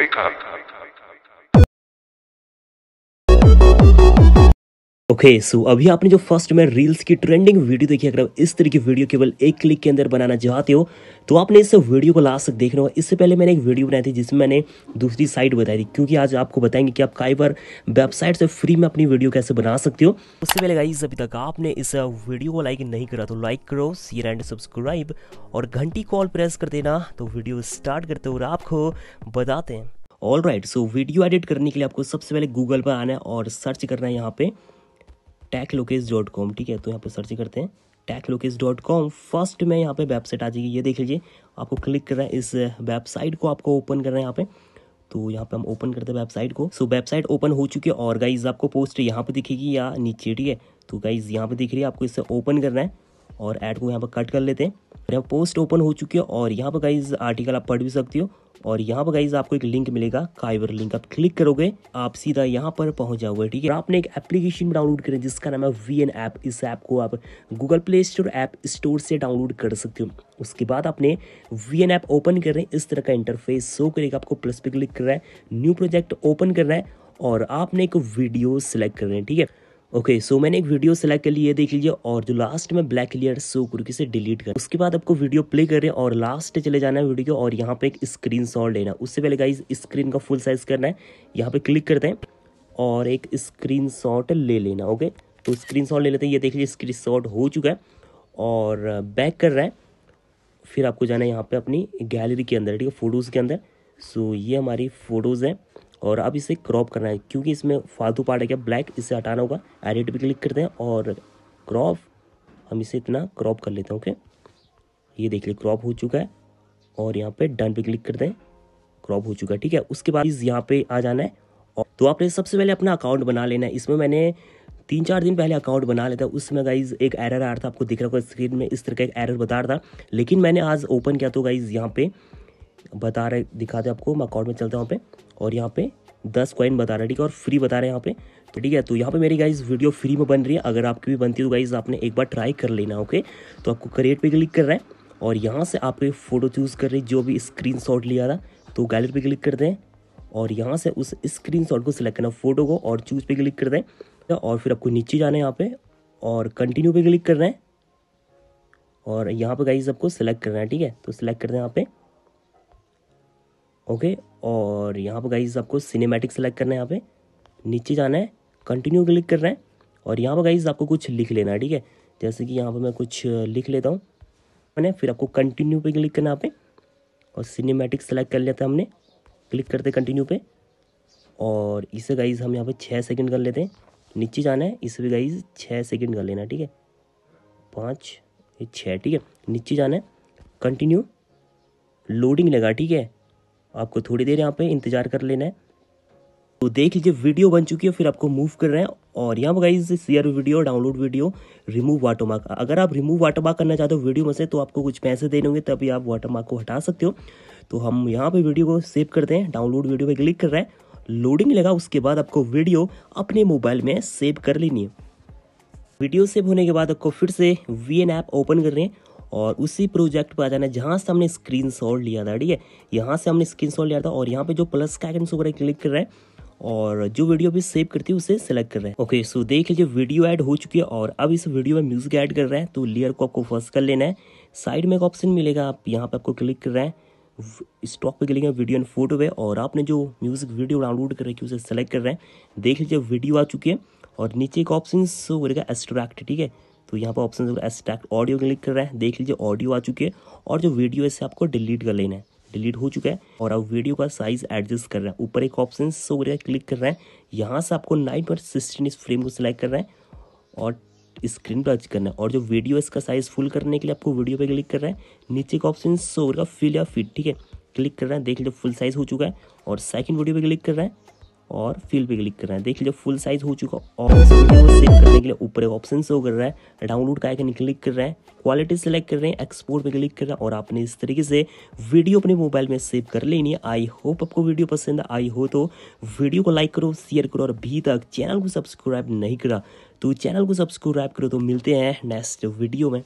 Wake up. Okay okay, so so अभी आपने जो फर्स्ट में रील्स की ट्रेंडिंग वीडियो देखी अगर आप इस तरह की वीडियो केवल एक क्लिक के अंदर बनाना चाहते हो तो आपने इस वीडियो को लास्ट तक देखना होगा इससे पहले मैंने एक वीडियो बनाई थी जिसमें मैंने दूसरी साइट बताई थी क्योंकि आज आपको बताएंगे कि आप कई बार वेबसाइट से फ्री में अपनी वीडियो कैसे बना सकते हो उससे पहले गाइज अभी तक आपने इस वीडियो को लाइक नहीं करा तो लाइक करो शेयर एंड सब्सक्राइब और घंटी कॉल प्रेस कर देना तो वीडियो स्टार्ट करते हो और आपको बताते हैं all right so video edit करने के लिए आपको सबसे पहले गूगल पर आना है और सर्च करना है यहाँ पे टैक लोकेज़ डॉट कॉम ठीक है तो यहाँ पे सर्च करते हैं टैक लोकेज़ डॉट कॉम फर्स्ट में यहाँ पे वेबसाइट आ जाएगी ये देख लीजिए आपको क्लिक करना है इस वेबसाइट को आपको ओपन करना है यहाँ पे तो यहाँ पे हम ओपन करते हैं वेबसाइट को सो वेबसाइट ओपन हो चुकी है और गाइज आपको पोस्ट यहाँ पे दिखेगी या नीचे ठीक है तो गाइज यहाँ पे दिख रही है आपको इसे ओपन करना है और एड को यहाँ पर कट कर लेते हैं यहाँ पोस्ट ओपन हो चुकी है और यहाँ पर गाइज आर्टिकल आप पढ़ भी सकते हो और यहाँ पर गाइज आपको एक लिंक मिलेगा काइवर लिंक आप क्लिक करोगे आप सीधा यहाँ पर पहुंच जाओगे ठीक है आपने एक एप्लीकेशन डाउनलोड करें जिसका नाम है वी एन ऐप इस ऐप को आप Google Play Store app store से डाउनलोड कर सकते हो उसके बाद आपने वी एन ऐप ओपन कर रहे हैं इस तरह का इंटरफेस शो करेगा आपको प्लस पे क्लिक कर रहा है न्यू प्रोजेक्ट ओपन कर रहा है और आपने एक वीडियो सेलेक्ट कर रहे हैं ठीक है ओके सो मैंने एक वीडियो सेलेक्ट कर लिया देख लीजिए और जो लास्ट में ब्लैक क्लियर सो कुर्की से डिलीट कर उसके बाद आपको वीडियो प्ले कर हैं और लास्ट चले जाना है वीडियो और यहाँ पे एक स्क्रीन शॉट लेना उससे पहले गाइज स्क्रीन का फुल साइज करना है यहाँ पे क्लिक करते हैं और एक स्क्रीन शॉट ले लेना ओके तो स्क्रीन शॉट ले लेते हैं ये देख लीजिए स्क्रीन शॉट हो चुका है और बैक कर रहा है फिर आपको जाना है यहाँ पर अपनी गैलरी के अंदर ठीक है फोटोज़ के अंदर सो ये हमारी फ़ोटोज़ हैं और अब इसे क्रॉप करना है क्योंकि इसमें फालतू पार्ट है क्या ब्लैक इसे हटाना होगा एडिट भी क्लिक करते हैं और क्रॉप हम इसे इतना क्रॉप कर लेते हैं ओके ये देख लीजिए क्रॉप हो चुका है और यहाँ पे डन पे क्लिक कर दें क्रॉप हो चुका है ठीक है उसके बाद यहाँ पे आ जाना है और तो आपने सबसे पहले अपना अकाउंट बना लेना है इसमें मैंने तीन चार दिन पहले अकाउंट बना लेता उसमें गाइज एक एरर आ रहा था आपको दिख रहा होगा स्क्रीन में इस तरह का एक एरर बता रहा था लेकिन मैंने आज ओपन किया तो गाइज यहाँ पे बता रहे दिखाते हैं आपको मैं अकाउंट में चलते हैं वहाँ पे और यहाँ पे दस कॉइन बता रहे हैं ठीक है और फ्री बता रहे हैं यहाँ पे तो ठीक है तो यहाँ पे मेरी गाइज वीडियो फ्री में बन रही है अगर आपकी भी बनती है तो गाइज आपने एक बार ट्राई कर लेना ओके तो आपको करेट पे क्लिक कर रहा है और यहाँ से आप फ़ोटो चूज़ कर रही जो भी स्क्रीन लिया था तो गैलरी पर क्लिक कर दें और यहाँ से उस स्क्रीन को सिलेक्ट करना फ़ोटो को और चूज़ पर क्लिक कर दें और फिर आपको नीचे जाना है यहाँ पे और कंटिन्यू पे क्लिक कर रहे हैं और यहाँ पे गाइज आपको सिलेक्ट करना है ठीक है तो सिलेक्ट कर दें यहाँ पे ओके और यहाँ पर गाइज आपको सिनेमेटिक सेलेक्ट करना है यहाँ पे नीचे जाना है कंटिन्यू क्लिक करना है और यहाँ पर गाइज आपको कुछ लिख लेना है ठीक है जैसे कि यहाँ पर मैं कुछ लिख लेता हूँ मैंने फिर आपको कंटिन्यू पे क्लिक करना यहाँ पे और सिनेमेटिक सेलेक्ट कर लिया था हमने क्लिक करते कंटिन्यू पे और इसे गाइज हम यहाँ पे छः सेकंड कर लेते हैं नीचे जाना है इसे भी गाइज छः सेकंड कर लेना ठीक है पाँच छः ठीक है नीचे जाना है कंटिन्यू लोडिंग लगा ठीक है आपको थोड़ी देर यहाँ पे इंतज़ार कर लेना है तो देख लीजिए वीडियो बन चुकी है फिर आपको मूव कर रहे हैं और यहाँ पर guys share video download video remove watermark अगर आप रिमूव वाटरमार्क करना चाहते हो वीडियो में से तो आपको कुछ पैसे देने होंगे तभी आप वाटरमार्क को हटा सकते हो तो हम यहाँ पे वीडियो को सेव करते हैं डाउनलोड वीडियो पे क्लिक कर रहे हैं लोडिंग लगा उसके बाद आपको वीडियो अपने मोबाइल में सेव कर लेनी है वीडियो सेव होने के बाद आपको फिर से वी ऐप ओपन कर रहे हैं और उसी प्रोजेक्ट पर आ जाना है जहाँ से हमने स्क्रीन लिया था ठीक है यहाँ से हमने स्क्रीन लिया था और यहाँ पर जो प्लस का आइकन सुबह क्लिक कर रहे हैं और जो वीडियो भी सेव करती है उसे सेलेक्ट कर रहे हैं ओके सो देख लीजिए वीडियो ऐड हो चुकी है और अब इस वीडियो में म्यूजिक ऐड कर रहे हैं तो लेयर को आपको फर्स्ट कर लेना है साइड में एक ऑप्शन मिलेगा आप यहाँ पर आपको क्लिक कर रहे हैं स्टॉक पे क्लिक वीडियो एंड फोटो पे और आपने जो म्यूजिक वीडियो डाउनलोड कर रखी है उसे सेलेक्ट कर रहे हैं देख लीजिए वीडियो आ चुकी है और नीचे एक ऑप्शन एक्स्ट्रैक्ट एस्ट्रैक्ट ठीक है तो यहाँ पर ऑप्शन एक्सट्रैक्ट ऑडियो क्लिक कर रहे हैं देख लीजिए ऑडियो आ चुकी है और जो वीडियो है इसे आपको डिलीट कर लेना है डिलीट हो चुका है और आप वीडियो का साइज एडजस्ट कर रहे हैं ऊपर एक ऑप्शन सो हो क्लिक कर रहे हैं यहाँ से आपको नाइन पॉइंट सिक्सटीन इस फ्रेम को सिलेक्ट कर रहे हैं और स्क्रीन पर टच करना है और जो वीडियो इसका साइज फुल करने के लिए आपको वीडियो पे क्लिक कर रहे हैं नीचे का ऑप्शन सो हो फिल या फिट ठीक है क्लिक कर रहे हैं देख लीजिए फुल साइज हो चुका है और सेकंड वीडियो पे क्लिक कर रहे हैं और फिल पे क्लिक करना है देख लीजिए फुल साइज हो चुका और सेव करने के लिए ऊपर एक ऑप्शन शो कर रहा है डाउनलोड का आइकन क्लिक कर रहे हैं क्वालिटी सेलेक्ट कर रहे हैं एक्सपोर्ट पे क्लिक कर रहे हैं और आपने इस तरीके से वीडियो अपने मोबाइल में सेव कर लेनी है आई होप आपको वीडियो पसंद आई हो तो वीडियो को लाइक करो शेयर करो और अभी तक चैनल को सब्सक्राइब नहीं करा तो चैनल को सब्सक्राइब करो तो मिलते हैं नेक्स्ट वीडियो में